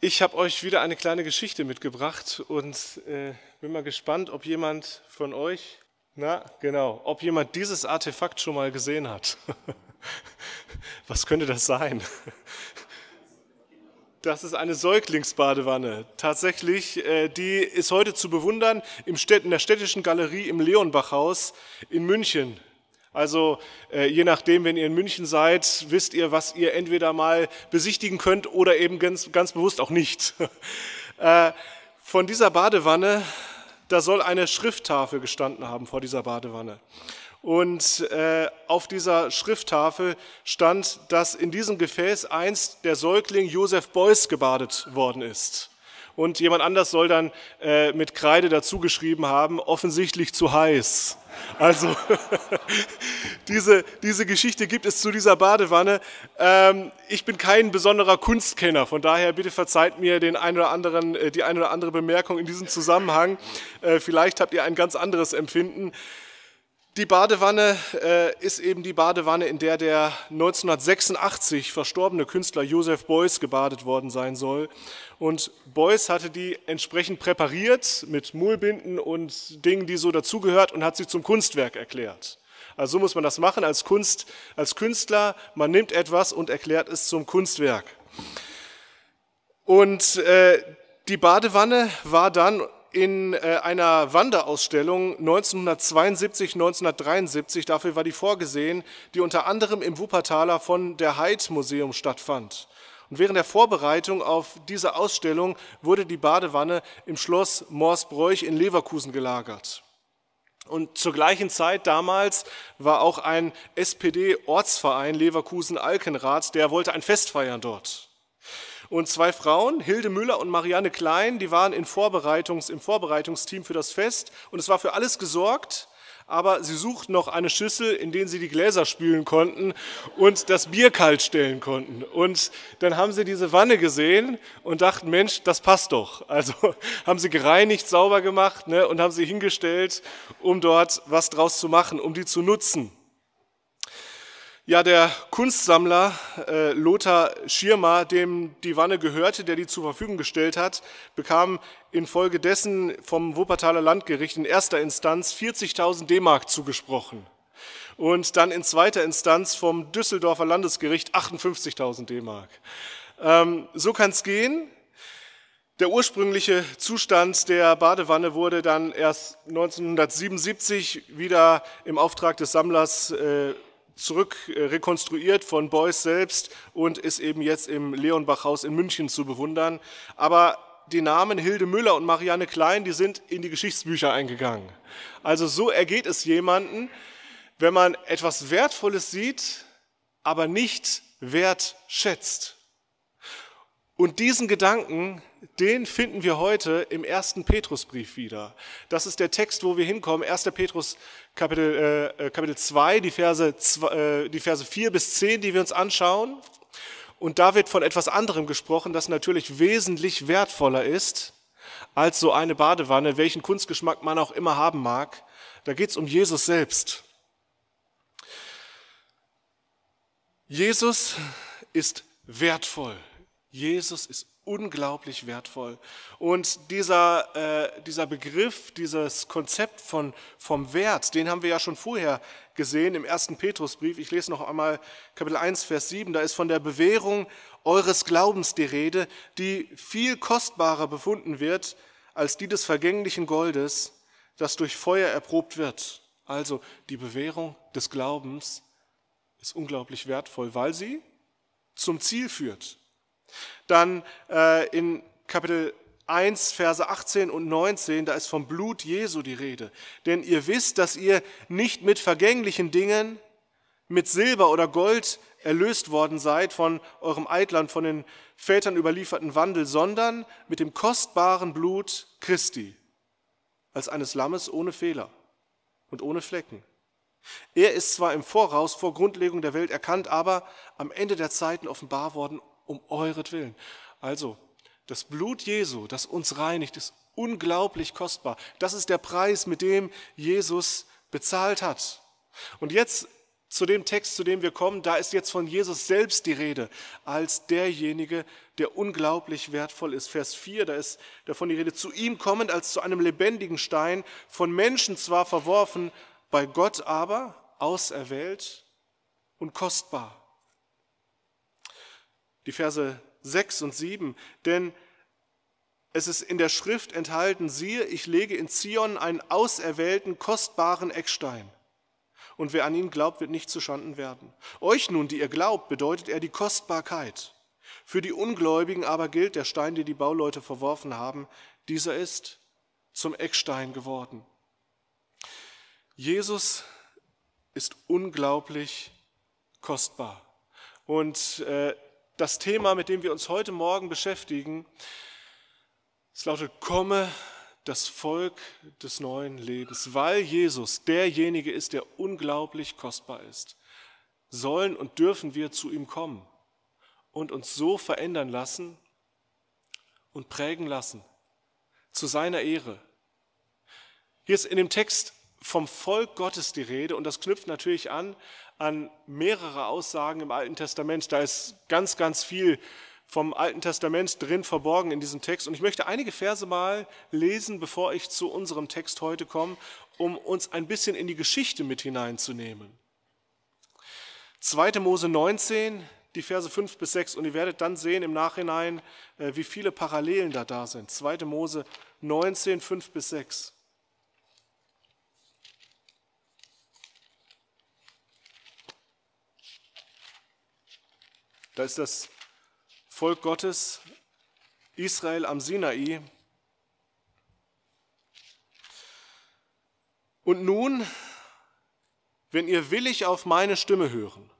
Ich habe euch wieder eine kleine Geschichte mitgebracht und äh, bin mal gespannt, ob jemand von euch, na genau, ob jemand dieses Artefakt schon mal gesehen hat. Was könnte das sein? Das ist eine Säuglingsbadewanne. Tatsächlich, äh, die ist heute zu bewundern in der Städtischen Galerie im Leonbachhaus in München. Also äh, je nachdem, wenn ihr in München seid, wisst ihr, was ihr entweder mal besichtigen könnt oder eben ganz, ganz bewusst auch nicht. äh, von dieser Badewanne, da soll eine Schrifttafel gestanden haben vor dieser Badewanne. Und äh, auf dieser Schrifttafel stand, dass in diesem Gefäß einst der Säugling Josef Beuys gebadet worden ist und jemand anders soll dann äh, mit Kreide dazu geschrieben haben, offensichtlich zu heiß. Also diese, diese Geschichte gibt es zu dieser Badewanne. Ähm, ich bin kein besonderer Kunstkenner, von daher bitte verzeiht mir den ein oder anderen, äh, die ein oder andere Bemerkung in diesem Zusammenhang. Äh, vielleicht habt ihr ein ganz anderes Empfinden. Die Badewanne äh, ist eben die Badewanne, in der der 1986 verstorbene Künstler Josef Beuys gebadet worden sein soll. Und Beuys hatte die entsprechend präpariert mit Mullbinden und Dingen, die so dazugehört, und hat sie zum Kunstwerk erklärt. Also so muss man das machen als, Kunst, als Künstler. Man nimmt etwas und erklärt es zum Kunstwerk. Und äh, die Badewanne war dann in äh, einer Wanderausstellung 1972, 1973, dafür war die vorgesehen, die unter anderem im Wuppertaler von der Haidt Museum stattfand. Und während der Vorbereitung auf diese Ausstellung wurde die Badewanne im Schloss Morsbroich in Leverkusen gelagert. Und zur gleichen Zeit damals war auch ein SPD-Ortsverein Leverkusen-Alkenrath, der wollte ein Fest feiern dort. Und zwei Frauen, Hilde Müller und Marianne Klein, die waren in Vorbereitungs-, im Vorbereitungsteam für das Fest und es war für alles gesorgt, aber sie suchten noch eine Schüssel, in denen sie die Gläser spülen konnten und das Bier kalt stellen konnten. Und dann haben sie diese Wanne gesehen und dachten, Mensch, das passt doch. Also haben sie gereinigt, sauber gemacht ne, und haben sie hingestellt, um dort was draus zu machen, um die zu nutzen. Ja, der Kunstsammler äh, Lothar Schirmer, dem die Wanne gehörte, der die zur Verfügung gestellt hat, bekam infolgedessen vom Wuppertaler Landgericht in erster Instanz 40.000 D-Mark zugesprochen und dann in zweiter Instanz vom Düsseldorfer Landesgericht 58.000 D-Mark. Ähm, so kann es gehen. Der ursprüngliche Zustand der Badewanne wurde dann erst 1977 wieder im Auftrag des Sammlers äh, zurück rekonstruiert von Beuys selbst und ist eben jetzt im Leonbachhaus in München zu bewundern. Aber die Namen Hilde Müller und Marianne Klein, die sind in die Geschichtsbücher eingegangen. Also so ergeht es jemanden, wenn man etwas Wertvolles sieht, aber nicht wertschätzt. Und diesen Gedanken, den finden wir heute im ersten Petrusbrief wieder. Das ist der Text, wo wir hinkommen. 1. Petrus Kapitel, äh, äh Kapitel 2, die Verse, äh, die Verse 4 bis 10, die wir uns anschauen. Und da wird von etwas anderem gesprochen, das natürlich wesentlich wertvoller ist als so eine Badewanne, welchen Kunstgeschmack man auch immer haben mag. Da geht es um Jesus selbst. Jesus ist wertvoll. Jesus ist unglaublich wertvoll. Und dieser, äh, dieser Begriff, dieses Konzept von, vom Wert, den haben wir ja schon vorher gesehen im ersten Petrusbrief. Ich lese noch einmal Kapitel 1, Vers 7. Da ist von der Bewährung eures Glaubens die Rede, die viel kostbarer befunden wird als die des vergänglichen Goldes, das durch Feuer erprobt wird. Also die Bewährung des Glaubens ist unglaublich wertvoll, weil sie zum Ziel führt dann äh, in Kapitel 1, Verse 18 und 19, da ist vom Blut Jesu die Rede. Denn ihr wisst, dass ihr nicht mit vergänglichen Dingen, mit Silber oder Gold erlöst worden seid von eurem Eidland, von den Vätern überlieferten Wandel, sondern mit dem kostbaren Blut Christi, als eines Lammes ohne Fehler und ohne Flecken. Er ist zwar im Voraus vor Grundlegung der Welt erkannt, aber am Ende der Zeiten offenbar worden um euretwillen. Also, das Blut Jesu, das uns reinigt, ist unglaublich kostbar. Das ist der Preis, mit dem Jesus bezahlt hat. Und jetzt zu dem Text, zu dem wir kommen, da ist jetzt von Jesus selbst die Rede, als derjenige, der unglaublich wertvoll ist. Vers 4, da ist davon die Rede, zu ihm kommend als zu einem lebendigen Stein, von Menschen zwar verworfen, bei Gott aber auserwählt und kostbar die Verse 6 und 7, denn es ist in der Schrift enthalten, siehe, ich lege in Zion einen auserwählten, kostbaren Eckstein. Und wer an ihn glaubt, wird nicht zuschanden werden. Euch nun, die ihr glaubt, bedeutet er die Kostbarkeit. Für die Ungläubigen aber gilt der Stein, den die Bauleute verworfen haben, dieser ist zum Eckstein geworden. Jesus ist unglaublich kostbar. Und äh, das Thema, mit dem wir uns heute Morgen beschäftigen. Es lautet, komme das Volk des neuen Lebens, weil Jesus derjenige ist, der unglaublich kostbar ist. Sollen und dürfen wir zu ihm kommen und uns so verändern lassen und prägen lassen zu seiner Ehre. Hier ist in dem Text vom Volk Gottes die Rede und das knüpft natürlich an an mehrere Aussagen im Alten Testament. Da ist ganz, ganz viel vom Alten Testament drin verborgen in diesem Text. Und ich möchte einige Verse mal lesen, bevor ich zu unserem Text heute komme, um uns ein bisschen in die Geschichte mit hineinzunehmen. 2. Mose 19, die Verse 5 bis 6. Und ihr werdet dann sehen im Nachhinein, äh, wie viele Parallelen da da sind. 2. Mose 19, 5 bis 6. Da ist das Volk Gottes, Israel am Sinai. Und nun, wenn ihr willig auf meine Stimme hören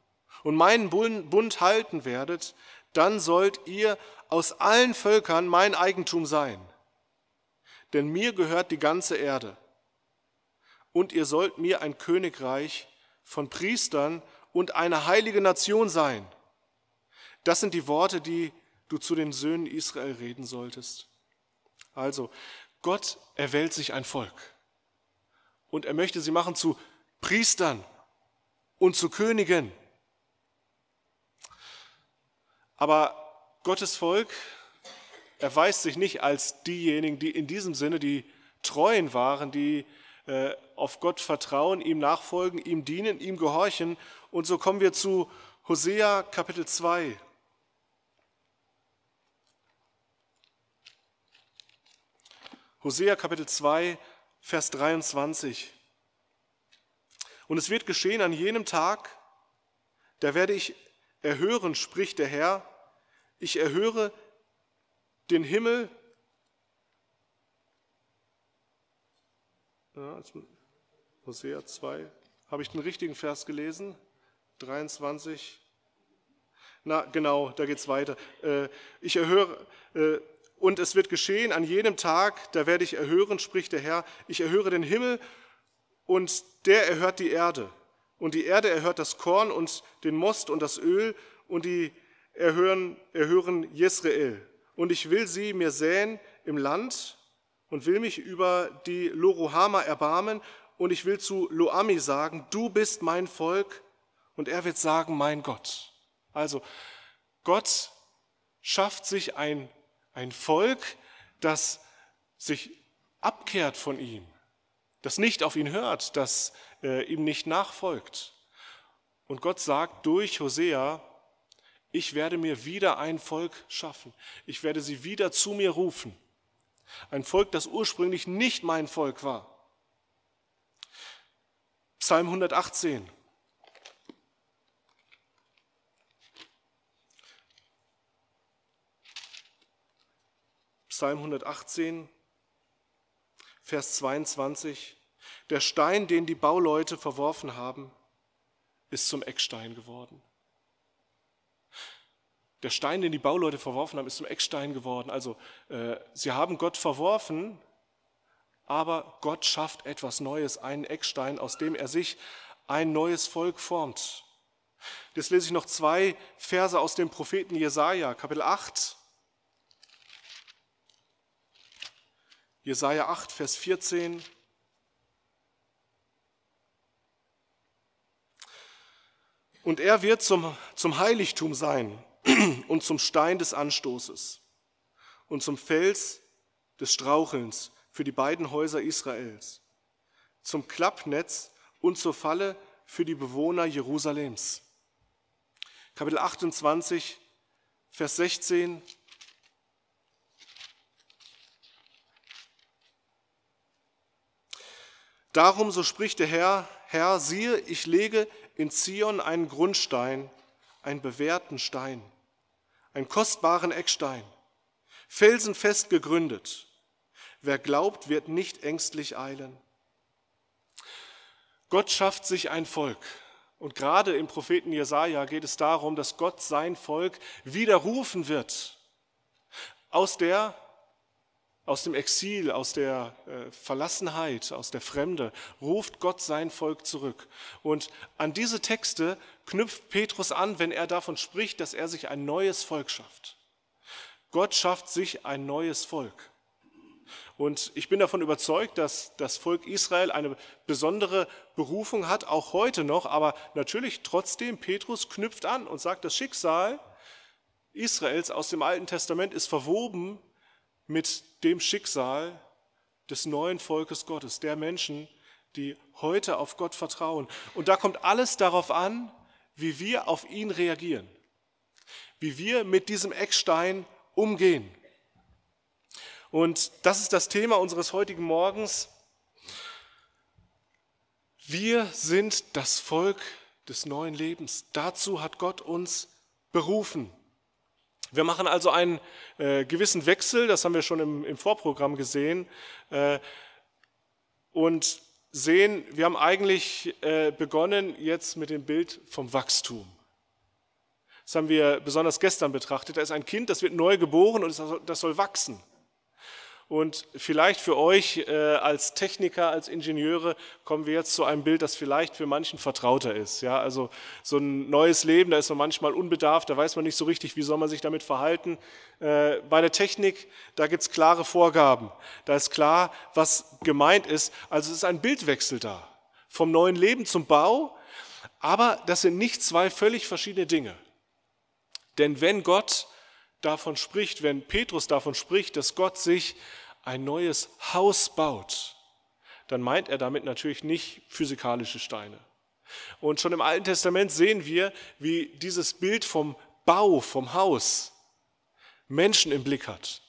und meinen Bund halten werdet, dann sollt ihr aus allen Völkern mein Eigentum sein. Denn mir gehört die ganze Erde. Und ihr sollt mir ein Königreich von Priestern und eine heilige Nation sein. Das sind die Worte, die du zu den Söhnen Israel reden solltest. Also, Gott erwählt sich ein Volk und er möchte sie machen zu Priestern und zu Königen. Aber Gottes Volk erweist sich nicht als diejenigen, die in diesem Sinne die Treuen waren, die äh, auf Gott vertrauen, ihm nachfolgen, ihm dienen, ihm gehorchen. Und so kommen wir zu Hosea Kapitel 2 Hosea Kapitel 2, Vers 23. Und es wird geschehen an jenem Tag, da werde ich erhören, spricht der Herr, ich erhöre den Himmel. Ja, Hosea 2, habe ich den richtigen Vers gelesen? 23. Na genau, da geht es weiter. Äh, ich erhöre, äh, und es wird geschehen an jenem Tag, da werde ich erhören, spricht der Herr, ich erhöre den Himmel und der erhört die Erde. Und die Erde erhört das Korn und den Most und das Öl und die erhören, erhören Jesrael. Und ich will sie mir säen im Land und will mich über die Lorohama erbarmen und ich will zu Loami sagen, du bist mein Volk und er wird sagen, mein Gott. Also Gott schafft sich ein ein Volk, das sich abkehrt von ihm, das nicht auf ihn hört, das äh, ihm nicht nachfolgt. Und Gott sagt durch Hosea, ich werde mir wieder ein Volk schaffen. Ich werde sie wieder zu mir rufen. Ein Volk, das ursprünglich nicht mein Volk war. Psalm 118. Psalm 118, Vers 22, der Stein, den die Bauleute verworfen haben, ist zum Eckstein geworden. Der Stein, den die Bauleute verworfen haben, ist zum Eckstein geworden. Also äh, sie haben Gott verworfen, aber Gott schafft etwas Neues, einen Eckstein, aus dem er sich ein neues Volk formt. Jetzt lese ich noch zwei Verse aus dem Propheten Jesaja, Kapitel 8, Jesaja 8, Vers 14. Und er wird zum, zum Heiligtum sein und zum Stein des Anstoßes und zum Fels des Strauchelns für die beiden Häuser Israels, zum Klappnetz und zur Falle für die Bewohner Jerusalems. Kapitel 28, Vers 16 Darum, so spricht der Herr, Herr, siehe, ich lege in Zion einen Grundstein, einen bewährten Stein, einen kostbaren Eckstein, felsenfest gegründet. Wer glaubt, wird nicht ängstlich eilen. Gott schafft sich ein Volk. Und gerade im Propheten Jesaja geht es darum, dass Gott sein Volk widerrufen wird aus der aus dem Exil, aus der äh, Verlassenheit, aus der Fremde, ruft Gott sein Volk zurück. Und an diese Texte knüpft Petrus an, wenn er davon spricht, dass er sich ein neues Volk schafft. Gott schafft sich ein neues Volk. Und ich bin davon überzeugt, dass das Volk Israel eine besondere Berufung hat, auch heute noch. Aber natürlich trotzdem, Petrus knüpft an und sagt, das Schicksal Israels aus dem Alten Testament ist verwoben mit dem Schicksal des neuen Volkes Gottes, der Menschen, die heute auf Gott vertrauen. Und da kommt alles darauf an, wie wir auf ihn reagieren, wie wir mit diesem Eckstein umgehen. Und das ist das Thema unseres heutigen Morgens. Wir sind das Volk des neuen Lebens. Dazu hat Gott uns berufen. Wir machen also einen äh, gewissen Wechsel, das haben wir schon im, im Vorprogramm gesehen, äh, und sehen, wir haben eigentlich äh, begonnen jetzt mit dem Bild vom Wachstum. Das haben wir besonders gestern betrachtet. Da ist ein Kind, das wird neu geboren und das soll wachsen. Und vielleicht für euch äh, als Techniker, als Ingenieure kommen wir jetzt zu einem Bild, das vielleicht für manchen vertrauter ist. Ja, also so ein neues Leben, da ist man manchmal unbedarft, da weiß man nicht so richtig, wie soll man sich damit verhalten. Äh, bei der Technik, da gibt es klare Vorgaben. Da ist klar, was gemeint ist. Also es ist ein Bildwechsel da. Vom neuen Leben zum Bau. Aber das sind nicht zwei völlig verschiedene Dinge. Denn wenn Gott davon spricht, wenn Petrus davon spricht, dass Gott sich ein neues Haus baut, dann meint er damit natürlich nicht physikalische Steine. Und schon im Alten Testament sehen wir, wie dieses Bild vom Bau, vom Haus, Menschen im Blick hat.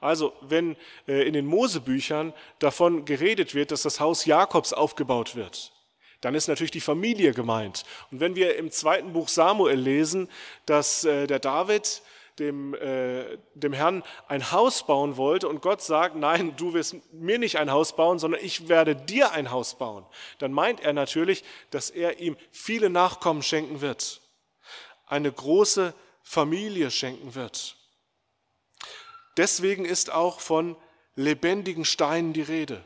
Also wenn äh, in den Mosebüchern davon geredet wird, dass das Haus Jakobs aufgebaut wird, dann ist natürlich die Familie gemeint. Und wenn wir im zweiten Buch Samuel lesen, dass äh, der David dem, äh, dem Herrn ein Haus bauen wollte und Gott sagt, nein, du wirst mir nicht ein Haus bauen, sondern ich werde dir ein Haus bauen, dann meint er natürlich, dass er ihm viele Nachkommen schenken wird, eine große Familie schenken wird. Deswegen ist auch von lebendigen Steinen die Rede.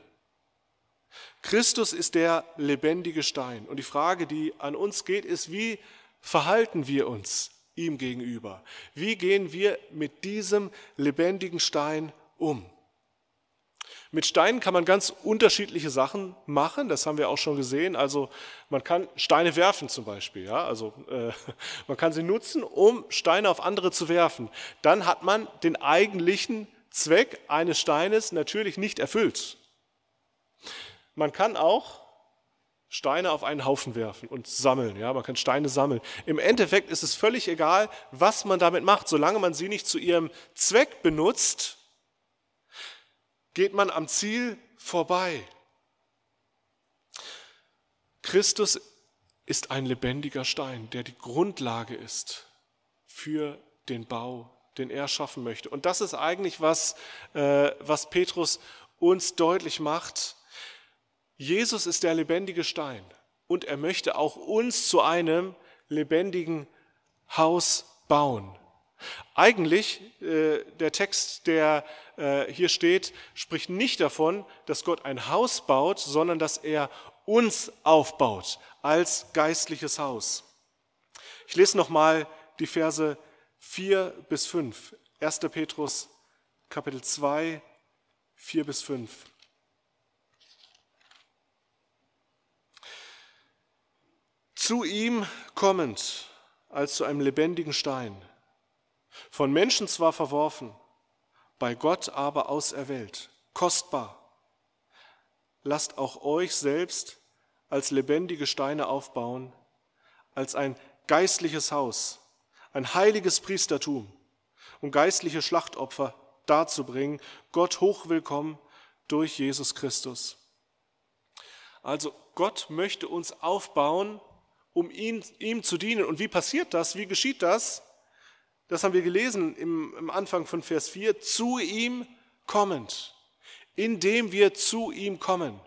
Christus ist der lebendige Stein. Und die Frage, die an uns geht, ist, wie verhalten wir uns ihm gegenüber? Wie gehen wir mit diesem lebendigen Stein um? Mit Steinen kann man ganz unterschiedliche Sachen machen, das haben wir auch schon gesehen. Also man kann Steine werfen zum Beispiel, ja? also äh, man kann sie nutzen, um Steine auf andere zu werfen. Dann hat man den eigentlichen Zweck eines Steines natürlich nicht erfüllt. Man kann auch Steine auf einen Haufen werfen und sammeln. Ja, man kann Steine sammeln. Im Endeffekt ist es völlig egal, was man damit macht. Solange man sie nicht zu ihrem Zweck benutzt, geht man am Ziel vorbei. Christus ist ein lebendiger Stein, der die Grundlage ist für den Bau, den er schaffen möchte. Und das ist eigentlich was, äh, was Petrus uns deutlich macht Jesus ist der lebendige Stein und er möchte auch uns zu einem lebendigen Haus bauen. Eigentlich, äh, der Text, der äh, hier steht, spricht nicht davon, dass Gott ein Haus baut, sondern dass er uns aufbaut als geistliches Haus. Ich lese nochmal die Verse 4 bis 5. 1. Petrus Kapitel 2, 4 bis 5. zu ihm kommend als zu einem lebendigen Stein, von Menschen zwar verworfen, bei Gott aber auserwählt, kostbar. Lasst auch euch selbst als lebendige Steine aufbauen, als ein geistliches Haus, ein heiliges Priestertum, um geistliche Schlachtopfer darzubringen, Gott hochwillkommen durch Jesus Christus. Also Gott möchte uns aufbauen um ihn, ihm zu dienen. Und wie passiert das? Wie geschieht das? Das haben wir gelesen im, im Anfang von Vers 4. Zu ihm kommend. Indem wir zu ihm kommen.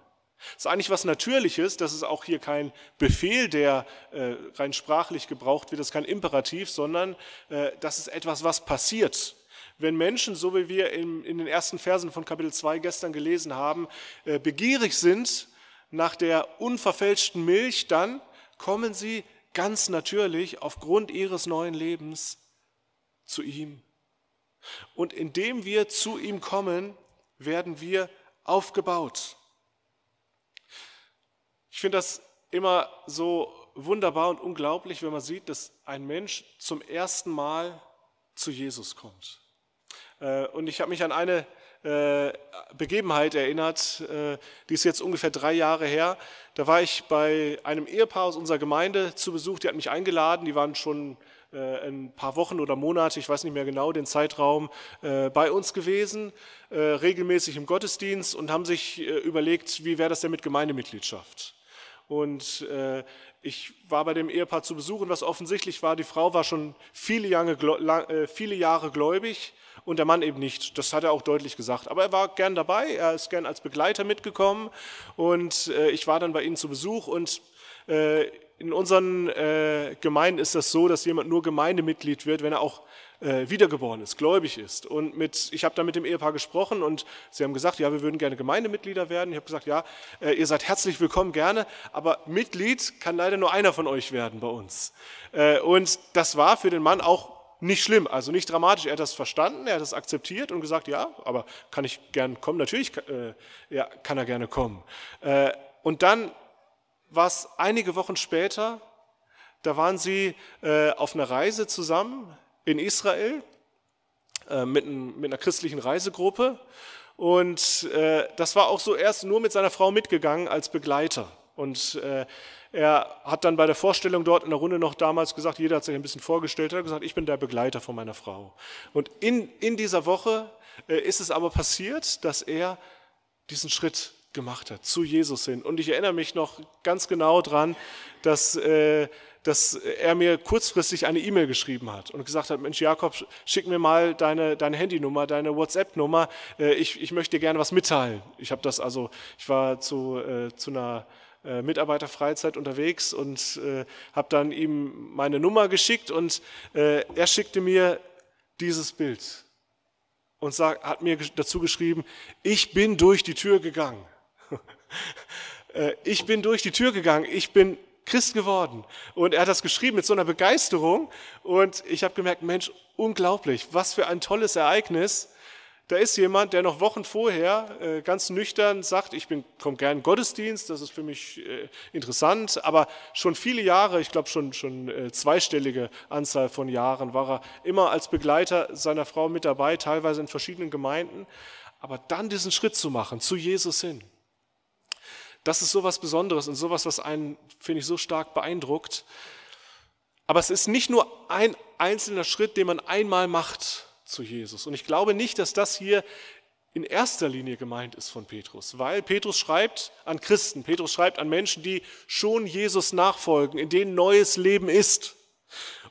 Das ist eigentlich was Natürliches, das ist auch hier kein Befehl, der äh, rein sprachlich gebraucht wird, das ist kein Imperativ, sondern äh, das ist etwas, was passiert. Wenn Menschen, so wie wir in, in den ersten Versen von Kapitel 2 gestern gelesen haben, äh, begierig sind nach der unverfälschten Milch, dann kommen sie ganz natürlich aufgrund ihres neuen Lebens zu ihm. Und indem wir zu ihm kommen, werden wir aufgebaut. Ich finde das immer so wunderbar und unglaublich, wenn man sieht, dass ein Mensch zum ersten Mal zu Jesus kommt. Äh, und ich habe mich an eine äh, Begebenheit erinnert, äh, die ist jetzt ungefähr drei Jahre her. Da war ich bei einem Ehepaar aus unserer Gemeinde zu Besuch, die hat mich eingeladen, die waren schon äh, ein paar Wochen oder Monate, ich weiß nicht mehr genau den Zeitraum, bei uns gewesen, regelmäßig im Gottesdienst und haben sich überlegt, wie wäre das denn mit Gemeindemitgliedschaft? Und äh, ich war bei dem Ehepaar zu Besuch und was offensichtlich war, die Frau war schon viele Jahre, äh, viele Jahre gläubig und der Mann eben nicht. Das hat er auch deutlich gesagt. Aber er war gern dabei, er ist gern als Begleiter mitgekommen und äh, ich war dann bei ihnen zu Besuch und äh, in unseren Gemeinden ist das so, dass jemand nur Gemeindemitglied wird, wenn er auch äh, wiedergeboren ist, gläubig ist. Und mit, ich habe da mit dem Ehepaar gesprochen und sie haben gesagt, ja, wir würden gerne Gemeindemitglieder werden. Ich habe gesagt, ja, äh, ihr seid herzlich willkommen, gerne, aber Mitglied kann leider nur einer von euch werden bei uns. Äh, und das war für den Mann auch nicht schlimm, also nicht dramatisch. Er hat das verstanden, er hat das akzeptiert und gesagt, ja, aber kann ich gern kommen? Natürlich äh, ja, kann er gerne kommen. Äh, und dann war es einige Wochen später, da waren sie äh, auf einer Reise zusammen in Israel äh, mit, ein, mit, einer christlichen Reisegruppe. Und äh, das war auch so erst nur mit seiner Frau mitgegangen als Begleiter. Und äh, er hat dann bei der Vorstellung dort in der Runde noch damals gesagt, jeder hat sich ein bisschen vorgestellt, hat gesagt, ich bin der Begleiter von meiner Frau. Und in, in dieser Woche äh, ist es aber passiert, dass er diesen Schritt gemacht hat, zu Jesus hin. Und ich erinnere mich noch ganz genau daran, dass äh, dass er mir kurzfristig eine E-Mail geschrieben hat und gesagt hat, Mensch Jakob, schick mir mal deine, deine Handynummer, deine WhatsApp-Nummer, äh, ich, ich möchte dir gerne was mitteilen. Ich habe das also, ich war zu, äh, zu einer äh, Mitarbeiterfreizeit unterwegs und äh, habe dann ihm meine Nummer geschickt und äh, er schickte mir dieses Bild und sagt, hat mir dazu geschrieben, ich bin durch die Tür gegangen. Äh, ich bin durch die Tür gegangen, ich bin Christ geworden. Und er hat das geschrieben mit so einer Begeisterung. Und ich habe gemerkt, Mensch, unglaublich, was für ein tolles Ereignis. Da ist jemand, der noch Wochen vorher äh, ganz nüchtern sagt, ich komme gern Gottesdienst, das ist für mich äh, interessant, aber schon viele Jahre, ich glaube schon, schon äh, zweistellige Anzahl von Jahren, war er immer als Begleiter seiner Frau mit dabei, teilweise in verschiedenen Gemeinden. Aber dann diesen Schritt zu machen, zu Jesus hin, das ist sowas Besonderes und sowas, was einen, finde ich, so stark beeindruckt. Aber es ist nicht nur ein einzelner Schritt, den man einmal macht zu Jesus. Und ich glaube nicht, dass das hier in erster Linie gemeint ist von Petrus, weil Petrus schreibt an Christen, Petrus schreibt an Menschen, die schon Jesus nachfolgen, in denen neues Leben ist.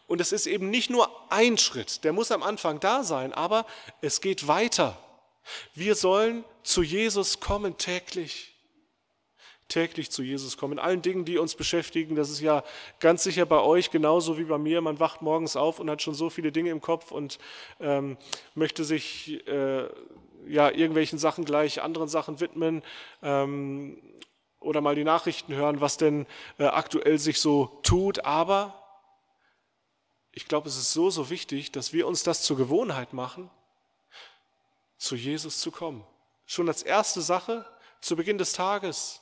Und es ist eben nicht nur ein Schritt, der muss am Anfang da sein, aber es geht weiter. Wir sollen zu Jesus kommen täglich täglich zu Jesus kommen. In allen Dingen, die uns beschäftigen, das ist ja ganz sicher bei euch genauso wie bei mir. Man wacht morgens auf und hat schon so viele Dinge im Kopf und ähm, möchte sich äh, ja irgendwelchen Sachen gleich anderen Sachen widmen. Ähm, oder mal die Nachrichten hören, was denn äh, aktuell sich so tut. Aber ich glaube, es ist so, so wichtig, dass wir uns das zur Gewohnheit machen, zu Jesus zu kommen. Schon als erste Sache zu Beginn des Tages.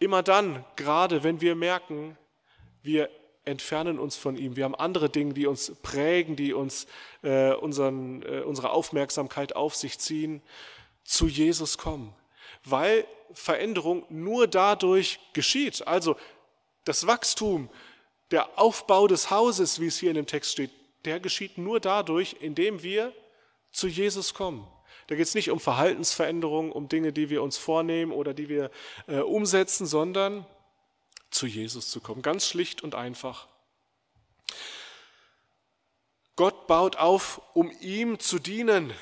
Immer dann, gerade wenn wir merken, wir entfernen uns von ihm, wir haben andere Dinge, die uns prägen, die uns äh, unseren, äh, unsere Aufmerksamkeit auf sich ziehen, zu Jesus kommen. Weil Veränderung nur dadurch geschieht. Also das Wachstum, der Aufbau des Hauses, wie es hier in dem Text steht, der geschieht nur dadurch, indem wir zu Jesus kommen. Da geht es nicht um Verhaltensveränderungen, um Dinge, die wir uns vornehmen oder die wir äh, umsetzen, sondern zu Jesus zu kommen. Ganz schlicht und einfach. Gott baut auf, um ihm zu dienen.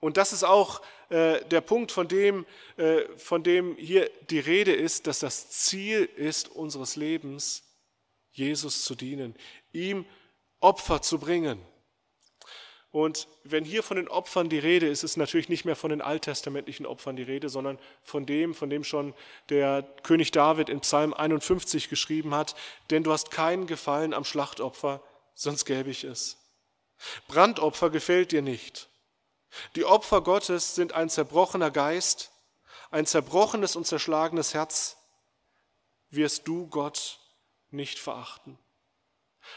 Und das ist auch äh, der Punkt, von dem, äh, von dem hier die Rede ist, dass das Ziel ist unseres Lebens, Jesus zu dienen, ihm Opfer zu bringen. Und wenn hier von den Opfern die Rede ist, ist natürlich nicht mehr von den alttestamentlichen Opfern die Rede, sondern von dem, von dem schon der König David in Psalm 51 geschrieben hat, denn du hast keinen Gefallen am Schlachtopfer, sonst gäbe ich es. Brandopfer gefällt dir nicht. Die Opfer Gottes sind ein zerbrochener Geist, ein zerbrochenes und zerschlagenes Herz, wirst du Gott nicht verachten.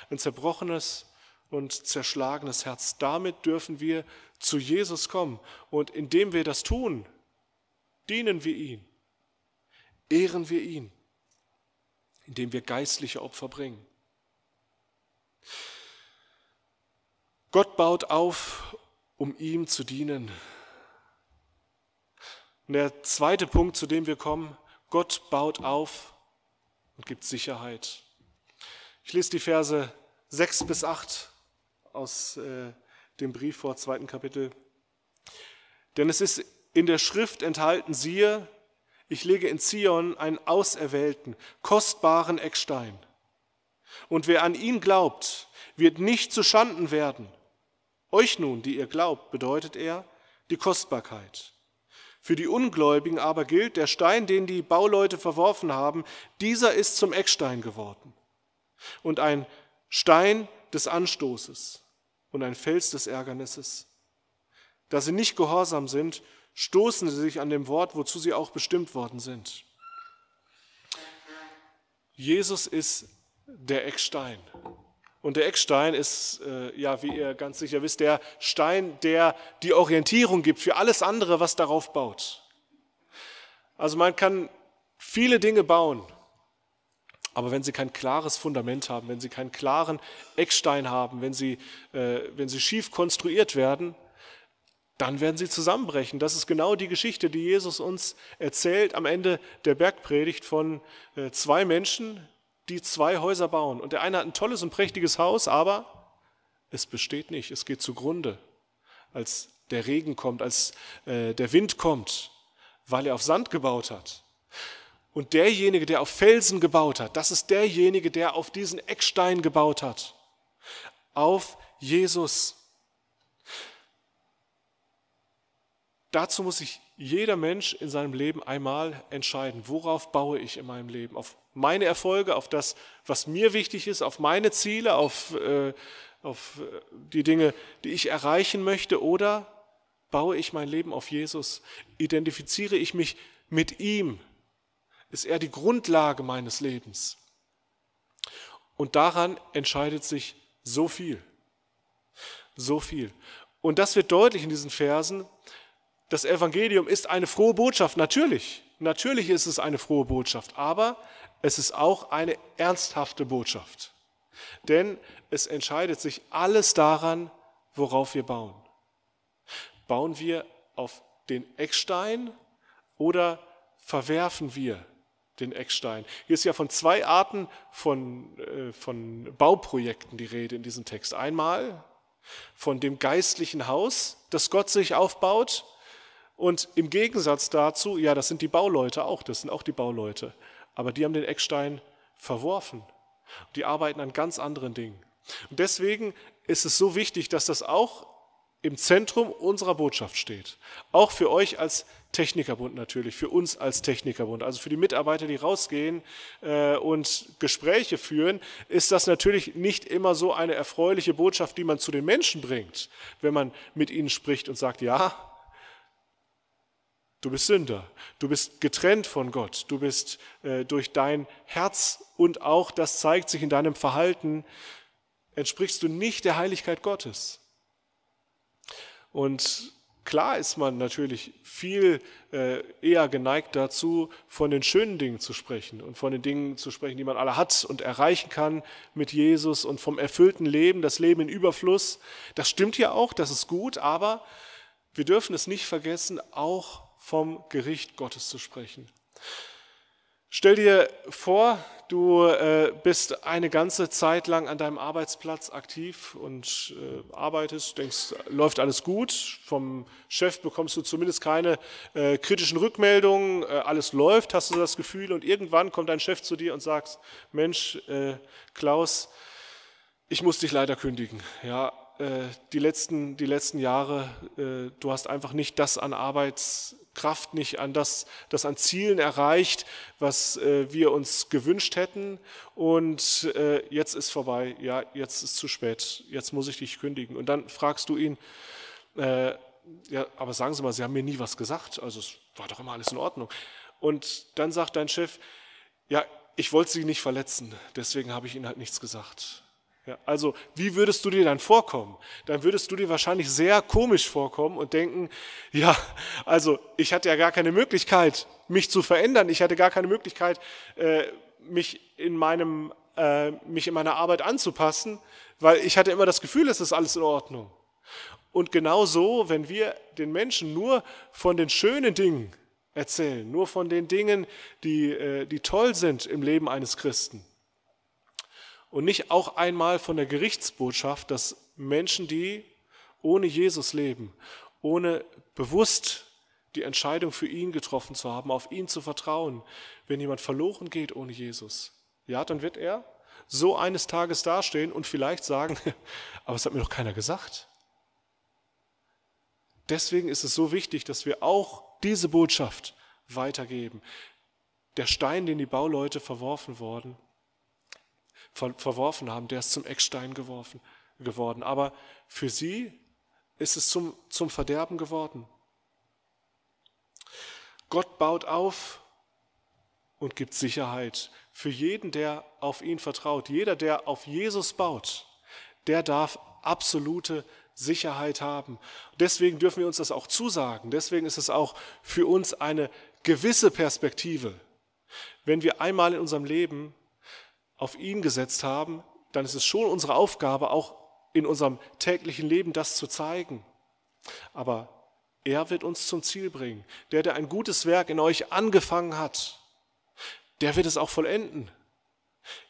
Ein zerbrochenes und zerschlagenes Herz. Damit dürfen wir zu Jesus kommen. Und indem wir das tun, dienen wir ihn, ehren wir ihn, indem wir geistliche Opfer bringen. Gott baut auf, um ihm zu dienen. Und der zweite Punkt, zu dem wir kommen, Gott baut auf und gibt Sicherheit. Ich lese die Verse 6 bis 8 aus äh, dem Brief vor zweiten Kapitel. Denn es ist in der Schrift enthalten, siehe, ich lege in Zion einen auserwählten, kostbaren Eckstein. Und wer an ihn glaubt, wird nicht zu Schanden werden. Euch nun, die ihr glaubt, bedeutet er die Kostbarkeit. Für die Ungläubigen aber gilt, der Stein, den die Bauleute verworfen haben, dieser ist zum Eckstein geworden. Und ein Stein des Anstoßes und ein Fels des Ärgernisses. Da sie nicht gehorsam sind, stoßen sie sich an dem Wort, wozu sie auch bestimmt worden sind. Jesus ist der Eckstein. Und der Eckstein ist, äh, ja, wie ihr ganz sicher wisst, der Stein, der die Orientierung gibt für alles andere, was darauf baut. Also man kann viele Dinge bauen, aber wenn sie kein klares Fundament haben, wenn sie keinen klaren Eckstein haben, wenn sie, äh, wenn sie schief konstruiert werden, dann werden sie zusammenbrechen. Das ist genau die Geschichte, die Jesus uns erzählt am Ende der Bergpredigt von äh, zwei Menschen, die zwei Häuser bauen. Und der eine hat ein tolles und prächtiges Haus, aber es besteht nicht, es geht zugrunde, als der Regen kommt, als äh, der Wind kommt, weil er auf Sand gebaut hat. Und derjenige, der auf Felsen gebaut hat, das ist derjenige, der auf diesen Eckstein gebaut hat. Auf Jesus. Dazu muss sich jeder Mensch in seinem Leben einmal entscheiden, worauf baue ich in meinem Leben? Auf meine Erfolge, auf das, was mir wichtig ist, auf meine Ziele, auf, äh, auf äh, die Dinge, die ich erreichen möchte, oder baue ich mein Leben auf Jesus? Identifiziere ich mich mit ihm? ist er die Grundlage meines Lebens. Und daran entscheidet sich so viel. So viel. Und das wird deutlich in diesen Versen. Das Evangelium ist eine frohe Botschaft, natürlich. Natürlich ist es eine frohe Botschaft, aber es ist auch eine ernsthafte Botschaft. Denn es entscheidet sich alles daran, worauf wir bauen. Bauen wir auf den Eckstein oder verwerfen wir den Eckstein. Hier ist ja von zwei Arten von, äh, von Bauprojekten die Rede in diesem Text. Einmal von dem geistlichen Haus, das Gott sich aufbaut. Und im Gegensatz dazu, ja, das sind die Bauleute auch, das sind auch die Bauleute. Aber die haben den Eckstein verworfen. Die arbeiten an ganz anderen Dingen. Und deswegen ist es so wichtig, dass das auch im Zentrum unserer Botschaft steht. Auch für euch als Technikerbund natürlich, für uns als Technikerbund, also für die Mitarbeiter, die rausgehen äh, und Gespräche führen, ist das natürlich nicht immer so eine erfreuliche Botschaft, die man zu den Menschen bringt, wenn man mit ihnen spricht und sagt, ja, du bist Sünder, du bist getrennt von Gott, du bist äh, durch dein Herz und auch das zeigt sich in deinem Verhalten, entsprichst du nicht der Heiligkeit Gottes. Und klar ist man natürlich viel äh, eher geneigt dazu, von den schönen Dingen zu sprechen und von den Dingen zu sprechen, die man alle hat und erreichen kann mit Jesus und vom erfüllten Leben, das Leben in Überfluss. Das stimmt ja auch, das ist gut, aber wir dürfen es nicht vergessen, auch vom Gericht Gottes zu sprechen. Stell dir vor, du äh, bist eine ganze Zeit lang an deinem Arbeitsplatz aktiv und äh, arbeitest, denkst, läuft alles gut. Vom Chef bekommst du zumindest keine äh, kritischen Rückmeldungen, alles läuft, hast du das Gefühl. Und irgendwann kommt dein Chef zu dir und sagt, Mensch, Klaus, ich muss dich leider kündigen. Ja, äh, die letzten, die letzten Jahre, äh, du hast einfach nicht das an Arbeitskraft, nicht an das, das an Zielen erreicht, was äh, wir uns gewünscht hätten. Und jetzt ist vorbei, ja, jetzt ist zu spät, jetzt muss ich dich kündigen. Und dann fragst du ihn, äh, ja, aber sagen Sie mal, Sie haben mir nie was gesagt, also es war doch immer alles in Ordnung. Und dann sagt dein Chef, ja, ich wollte Sie nicht verletzen, deswegen habe ich Ihnen halt nichts gesagt. Ja, also, wie würdest du dir dann vorkommen? Dann würdest du dir wahrscheinlich sehr komisch vorkommen und denken, ja, also ich hatte ja gar keine Möglichkeit, mich zu verändern. Ich hatte gar keine Möglichkeit, äh, mich in meinem, äh, mich in meiner Arbeit anzupassen, weil ich hatte immer das Gefühl, es ist alles in Ordnung. Und genau so, wenn wir den Menschen nur von den schönen Dingen erzählen, nur von den Dingen, die, äh, die toll sind im Leben eines Christen, und nicht auch einmal von der Gerichtsbotschaft, dass Menschen, die ohne Jesus leben, ohne bewusst die Entscheidung für ihn getroffen zu haben, auf ihn zu vertrauen, wenn jemand verloren geht ohne Jesus, ja, dann wird er so eines Tages dastehen und vielleicht sagen, aber es hat mir doch keiner gesagt. Deswegen ist es so wichtig, dass wir auch diese Botschaft weitergeben. Der Stein, den die Bauleute verworfen worden, verworfen haben, der ist zum Eckstein geworfen, geworden. Aber für sie ist es zum, zum Verderben geworden. Gott baut auf und gibt Sicherheit für jeden, der auf ihn vertraut. Jeder, der auf Jesus baut, der darf absolute Sicherheit haben. Deswegen dürfen wir uns das auch zusagen. Deswegen ist es auch für uns eine gewisse Perspektive. Wenn wir einmal in unserem Leben auf ihn gesetzt haben, dann ist es schon unsere Aufgabe, auch in unserem täglichen Leben das zu zeigen. Aber er wird uns zum Ziel bringen. Der, der ein gutes Werk in euch angefangen hat, der wird es auch vollenden.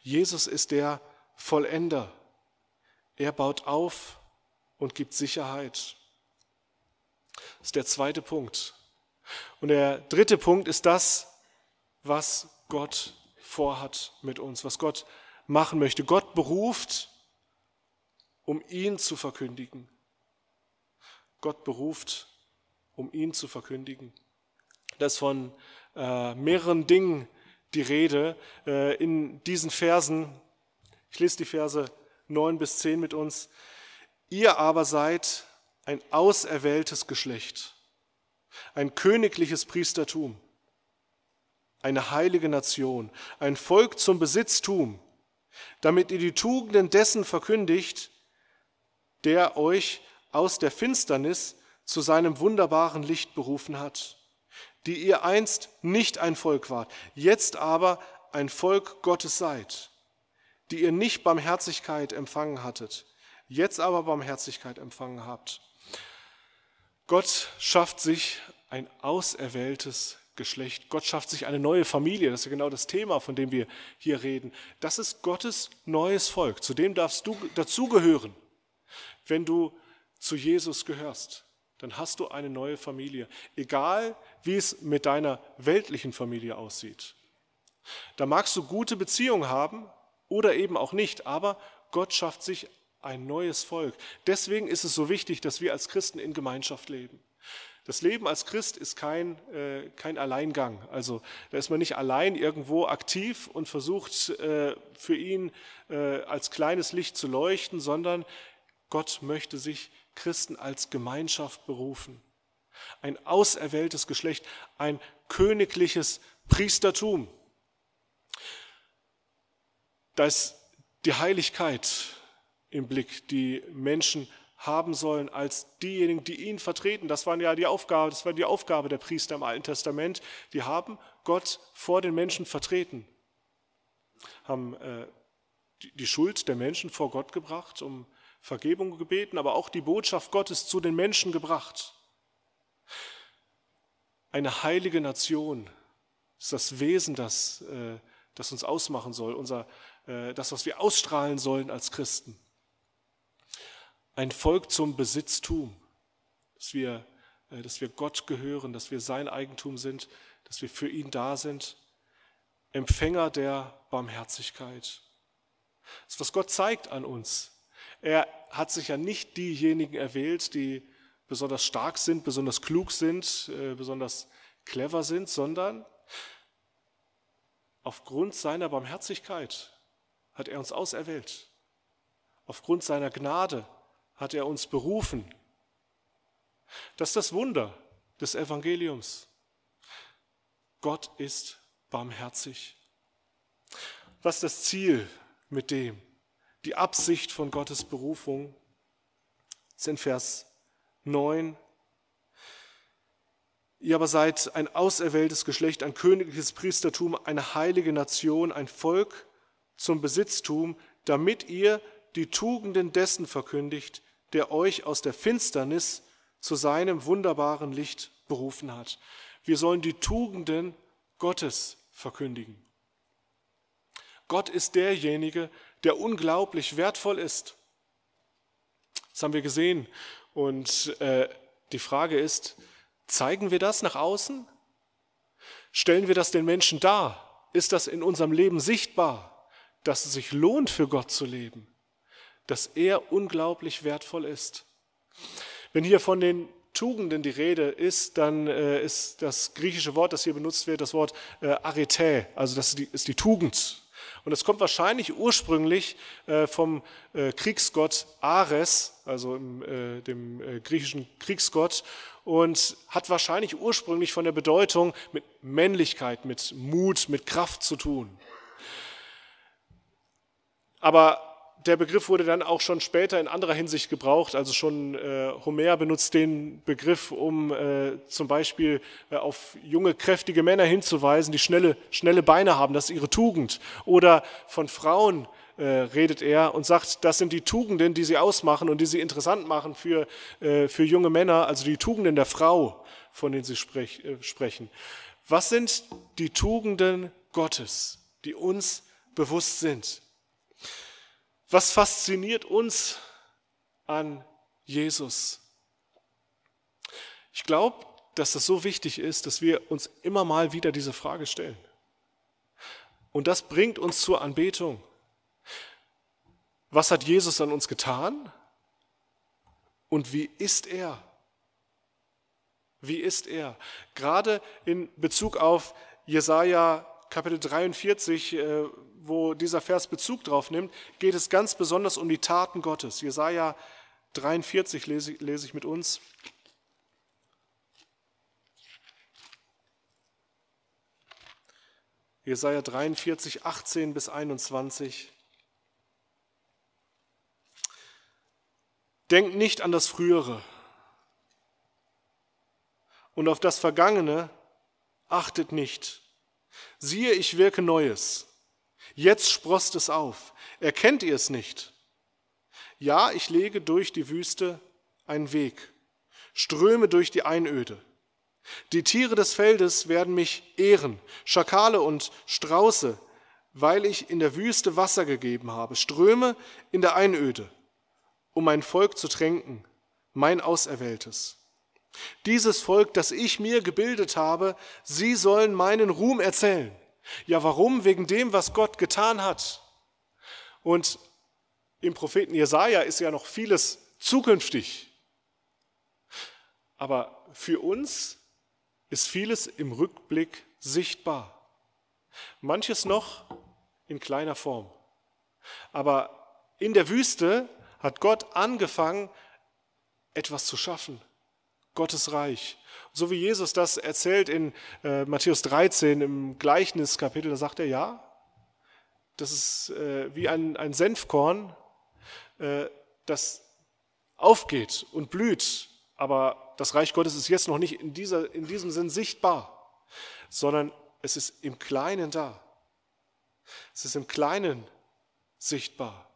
Jesus ist der Vollender. Er baut auf und gibt Sicherheit. Das ist der zweite Punkt. Und der dritte Punkt ist das, was Gott vorhat mit uns, was Gott machen möchte. Gott beruft, um ihn zu verkündigen. Gott beruft, um ihn zu verkündigen. Das ist von äh, mehreren Dingen die Rede äh, in diesen Versen. Ich lese die Verse 9 bis 10 mit uns. Ihr aber seid ein auserwähltes Geschlecht, ein königliches Priestertum eine heilige Nation, ein Volk zum Besitztum, damit ihr die Tugenden dessen verkündigt, der euch aus der Finsternis zu seinem wunderbaren Licht berufen hat, die ihr einst nicht ein Volk wart, jetzt aber ein Volk Gottes seid, die ihr nicht Barmherzigkeit empfangen hattet, jetzt aber Barmherzigkeit empfangen habt. Gott schafft sich ein auserwähltes Geschlecht. Gott schafft sich eine neue Familie. Das ist ja genau das Thema, von dem wir hier reden. Das ist Gottes neues Volk. Zu dem darfst du dazugehören. Wenn du zu Jesus gehörst, dann hast du eine neue Familie. Egal, wie es mit deiner weltlichen Familie aussieht. Da magst du gute Beziehungen haben oder eben auch nicht, aber Gott schafft sich ein neues Volk. Deswegen ist es so wichtig, dass wir als Christen in Gemeinschaft leben. Das Leben als Christ ist kein, äh, kein Alleingang. Also da ist man nicht allein irgendwo aktiv und versucht äh, für ihn äh, als kleines Licht zu leuchten, sondern Gott möchte sich Christen als Gemeinschaft berufen. Ein auserwähltes Geschlecht, ein königliches Priestertum. Da ist die Heiligkeit im Blick, die Menschen haben sollen als diejenigen, die ihn vertreten. Das war ja die Aufgabe, das war die Aufgabe der Priester im Alten Testament. Die haben Gott vor den Menschen vertreten, haben äh, die, Schuld der Menschen vor Gott gebracht, um Vergebung gebeten, aber auch die Botschaft Gottes zu den Menschen gebracht. Eine heilige Nation ist das Wesen, das, äh, das uns ausmachen soll, unser, äh, das, was wir ausstrahlen sollen als Christen ein Volk zum Besitztum, dass wir, äh, dass wir Gott gehören, dass wir sein Eigentum sind, dass wir für ihn da sind, Empfänger der Barmherzigkeit. Das, was Gott zeigt an uns. Er hat sich ja nicht diejenigen erwählt, die besonders stark sind, besonders klug sind, äh, besonders clever sind, sondern aufgrund seiner Barmherzigkeit hat er uns auserwählt. Aufgrund seiner Gnade hat er uns berufen. Das ist das Wunder des Evangeliums. Gott ist barmherzig. Was ist das Ziel mit dem, die Absicht von Gottes Berufung, das ist in Vers 9. Ihr aber seid ein auserwähltes Geschlecht, ein königliches Priestertum, eine heilige Nation, ein Volk zum Besitztum, damit ihr die Tugenden dessen verkündigt, der euch aus der Finsternis zu seinem wunderbaren Licht berufen hat. Wir sollen die Tugenden Gottes verkündigen. Gott ist derjenige, der unglaublich wertvoll ist. Das haben wir gesehen. Und äh, die Frage ist, zeigen wir das nach außen? Stellen wir das den Menschen dar? Ist das in unserem Leben sichtbar, dass es sich lohnt, für Gott zu leben? dass er unglaublich wertvoll ist. Wenn hier von den Tugenden die Rede ist, dann äh, ist das griechische Wort, das hier benutzt wird, das Wort äh, Arete, also das ist die, ist die Tugend. Und es kommt wahrscheinlich ursprünglich äh, vom äh, Kriegsgott Ares, also im, äh, dem äh, griechischen Kriegsgott, und hat wahrscheinlich ursprünglich von der Bedeutung mit Männlichkeit, mit Mut, mit Kraft zu tun. Aber der Begriff wurde dann auch schon später in anderer Hinsicht gebraucht. Also schon äh, Homer benutzt den Begriff, um äh, zum Beispiel äh, auf junge, kräftige Männer hinzuweisen, die schnelle, schnelle Beine haben. Das ist ihre Tugend. Oder von Frauen äh, redet er und sagt, das sind die Tugenden, die sie ausmachen und die sie interessant machen für, äh, für junge Männer. Also die Tugenden der Frau, von denen sie sprech, äh, sprechen. Was sind die Tugenden Gottes, die uns bewusst sind? Was fasziniert uns an Jesus? Ich glaube, dass das so wichtig ist, dass wir uns immer mal wieder diese Frage stellen. Und das bringt uns zur Anbetung. Was hat Jesus an uns getan? Und wie ist er? Wie ist er? Gerade in Bezug auf Jesaja Kapitel 43, äh, wo dieser Vers Bezug drauf nimmt, geht es ganz besonders um die Taten Gottes. Jesaja 43 lese, ich mit uns. Jesaja 43, 18 bis 21. Denkt nicht an das Frühere und auf das Vergangene achtet nicht. Siehe, ich wirke Neues. Jetzt sprost es auf. Erkennt ihr es nicht? Ja, ich lege durch die Wüste einen Weg, ströme durch die Einöde. Die Tiere des Feldes werden mich ehren, Schakale und Strauße, weil ich in der Wüste Wasser gegeben habe, Ströme in der Einöde, um mein Volk zu tränken, mein Auserwähltes. Dieses Volk, das ich mir gebildet habe, sie sollen meinen Ruhm erzählen. Ja, warum? Wegen dem, was Gott getan hat. Und im Propheten Jesaja ist ja noch vieles zukünftig. Aber für uns ist vieles im Rückblick sichtbar. Manches noch in kleiner Form. Aber in der Wüste hat Gott angefangen, etwas zu schaffen. Gottes Reich. So wie Jesus das erzählt in äh, Matthäus 13 im Gleichniskapitel, da sagt er ja, das ist äh, wie ein, ein Senfkorn, äh, das aufgeht und blüht, aber das Reich Gottes ist jetzt noch nicht in, dieser, in diesem Sinn sichtbar, sondern es ist im Kleinen da. Es ist im Kleinen sichtbar.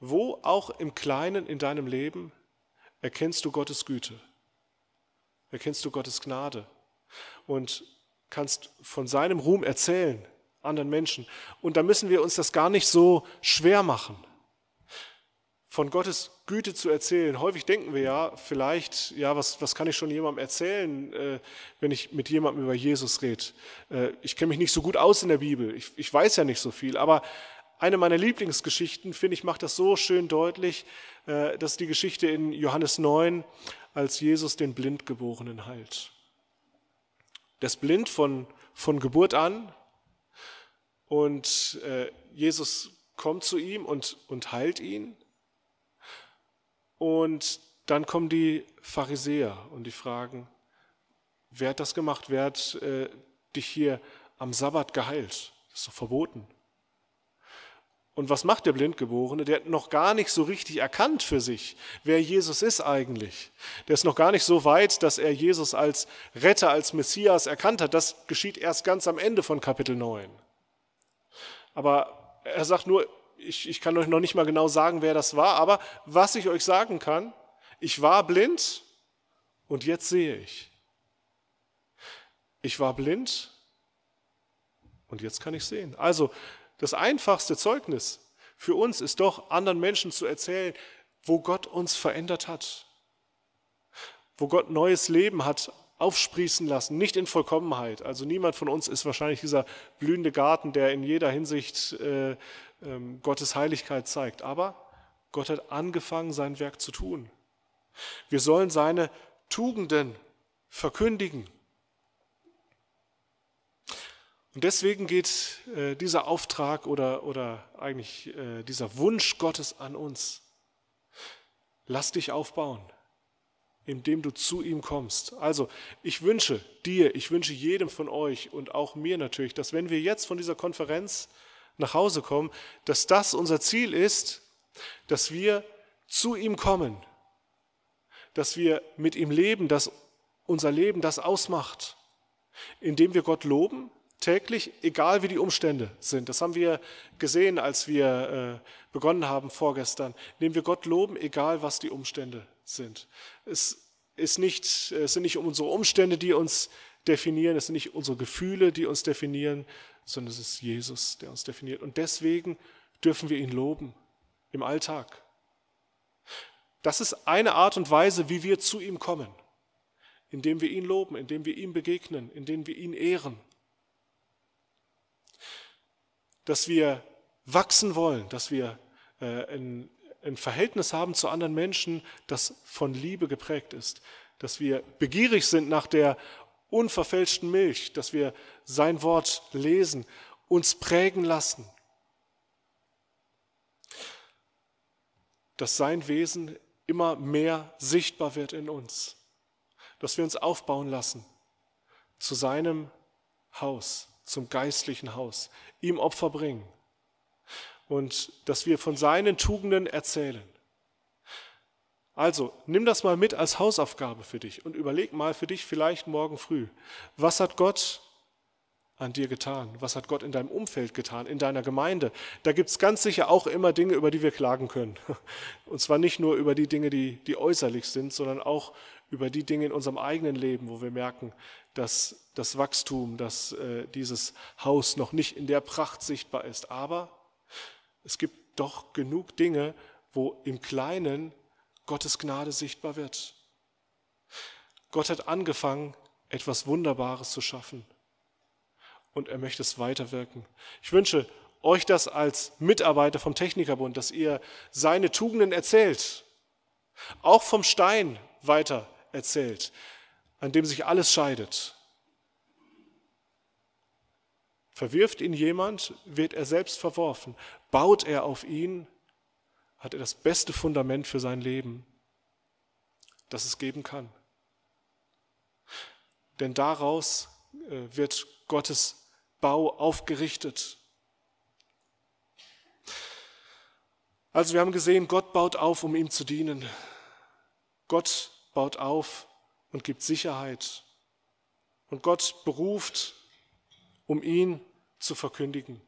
Wo auch im Kleinen in deinem Leben erkennst du Gottes Güte erkennst du Gottes Gnade und kannst von seinem Ruhm erzählen anderen Menschen. Und da müssen wir uns das gar nicht so schwer machen, von Gottes Güte zu erzählen. Häufig denken wir ja vielleicht, ja, was, was kann ich schon jemandem erzählen, äh, wenn ich mit jemandem über Jesus rede? Äh, ich kenne mich nicht so gut aus in der Bibel, ich, ich weiß ja nicht so viel, aber eine meiner Lieblingsgeschichten, finde ich, macht das so schön deutlich, äh, dass die Geschichte in Johannes 9, als Jesus den Blindgeborenen heilt. Der ist blind von, von Geburt an und äh, Jesus kommt zu ihm und, und heilt ihn. Und dann kommen die Pharisäer und die fragen, wer hat das gemacht? Wer hat äh, dich hier am Sabbat geheilt? Das ist doch verboten. Und was macht der Blindgeborene? Der hat noch gar nicht so richtig erkannt für sich, wer Jesus ist eigentlich. Der ist noch gar nicht so weit, dass er Jesus als Retter, als Messias erkannt hat. Das geschieht erst ganz am Ende von Kapitel 9. Aber er sagt nur, ich, ich kann euch noch nicht mal genau sagen, wer das war, aber was ich euch sagen kann, ich war blind und jetzt sehe ich. Ich war blind und jetzt kann ich sehen. Also, das einfachste Zeugnis für uns ist doch, anderen Menschen zu erzählen, wo Gott uns verändert hat, wo Gott neues Leben hat aufsprießen lassen, nicht in Vollkommenheit. Also niemand von uns ist wahrscheinlich dieser blühende Garten, der in jeder Hinsicht äh, äh, Gottes Heiligkeit zeigt. Aber Gott hat angefangen, sein Werk zu tun. Wir sollen seine Tugenden verkündigen. Und deswegen geht äh, dieser Auftrag oder, oder eigentlich äh, dieser Wunsch Gottes an uns. Lass dich aufbauen, indem du zu ihm kommst. Also, ich wünsche dir, ich wünsche jedem von euch und auch mir natürlich, dass wenn wir jetzt von dieser Konferenz nach Hause kommen, dass das unser Ziel ist, dass wir zu ihm kommen, dass wir mit ihm leben, dass unser Leben das ausmacht, indem wir Gott loben, täglich, egal wie die Umstände sind. Das haben wir gesehen, als wir äh, begonnen haben vorgestern. Nehmen wir Gott loben, egal was die Umstände sind. Es, ist nicht, es sind nicht unsere Umstände, die uns definieren, es sind nicht unsere Gefühle, die uns definieren, sondern es ist Jesus, der uns definiert. Und deswegen dürfen wir ihn loben im Alltag. Das ist eine Art und Weise, wie wir zu ihm kommen, indem wir ihn loben, indem wir ihm begegnen, indem wir ihn ehren dass wir wachsen wollen, dass wir äh, ein, ein Verhältnis haben zu anderen Menschen, das von Liebe geprägt ist, dass wir begierig sind nach der unverfälschten Milch, dass wir sein Wort lesen, uns prägen lassen, dass sein Wesen immer mehr sichtbar wird in uns, dass wir uns aufbauen lassen zu seinem Haus, zum geistlichen Haus, ihm Opfer bringen und dass wir von seinen Tugenden erzählen. Also, nimm das mal mit als Hausaufgabe für dich und überleg mal für dich vielleicht morgen früh, was hat Gott an dir getan? Was hat Gott in deinem Umfeld getan, in deiner Gemeinde? Da gibt es ganz sicher auch immer Dinge, über die wir klagen können. Und zwar nicht nur über die Dinge, die, die äußerlich sind, sondern auch über die Dinge in unserem eigenen Leben, wo wir merken, dass das Wachstum, dass äh, dieses Haus noch nicht in der Pracht sichtbar ist. Aber es gibt doch genug Dinge, wo im Kleinen Gottes Gnade sichtbar wird. Gott hat angefangen, etwas Wunderbares zu schaffen und er möchte es weiterwirken. Ich wünsche euch das als Mitarbeiter vom Technikerbund, dass ihr seine Tugenden erzählt, auch vom Stein weiter erzählt, an dem sich alles scheidet. Verwirft ihn jemand, wird er selbst verworfen. Baut er auf ihn, hat er das beste Fundament für sein Leben, das es geben kann. Denn daraus äh, wird Gottes Bau aufgerichtet. Also wir haben gesehen, Gott baut auf, um ihm zu dienen. Gott baut auf und gibt Sicherheit. Und Gott beruft, um ihn zu verkündigen.